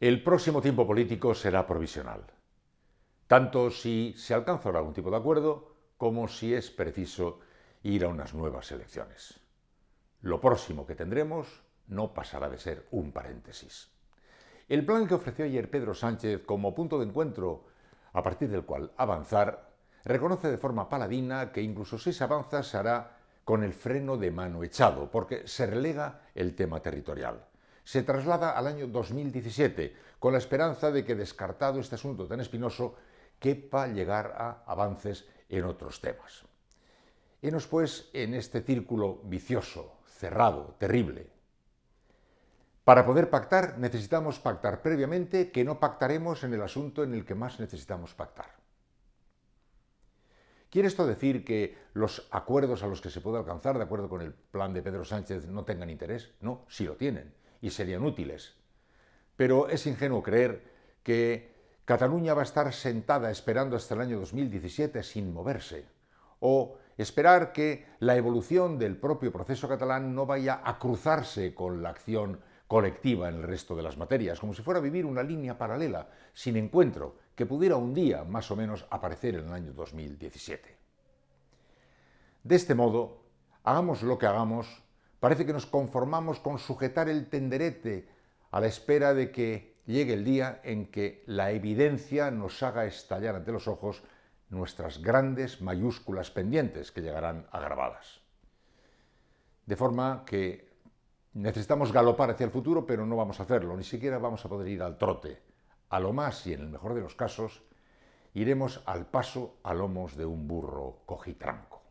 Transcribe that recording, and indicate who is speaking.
Speaker 1: El próximo tiempo político será provisional, tanto si se alcanza algún tipo de acuerdo como si es preciso ir a unas nuevas elecciones. Lo próximo que tendremos no pasará de ser un paréntesis. El plan que ofreció ayer Pedro Sánchez como punto de encuentro a partir del cual avanzar, reconoce de forma paladina que incluso si se avanza se hará con el freno de mano echado, porque se relega el tema territorial se traslada al año 2017, con la esperanza de que, descartado este asunto tan espinoso, quepa llegar a avances en otros temas. Henos pues en este círculo vicioso, cerrado, terrible. Para poder pactar necesitamos pactar previamente que no pactaremos en el asunto en el que más necesitamos pactar. ¿Quiere esto decir que los acuerdos a los que se puede alcanzar de acuerdo con el plan de Pedro Sánchez no tengan interés? No, sí lo tienen y serían útiles. Pero es ingenuo creer que Cataluña va a estar sentada esperando hasta el año 2017 sin moverse, o esperar que la evolución del propio proceso catalán no vaya a cruzarse con la acción colectiva en el resto de las materias, como si fuera a vivir una línea paralela, sin encuentro, que pudiera un día más o menos aparecer en el año 2017. De este modo, hagamos lo que hagamos, Parece que nos conformamos con sujetar el tenderete a la espera de que llegue el día en que la evidencia nos haga estallar ante los ojos nuestras grandes mayúsculas pendientes que llegarán agravadas. De forma que necesitamos galopar hacia el futuro, pero no vamos a hacerlo, ni siquiera vamos a poder ir al trote. A lo más, y en el mejor de los casos, iremos al paso a lomos de un burro cojitranco.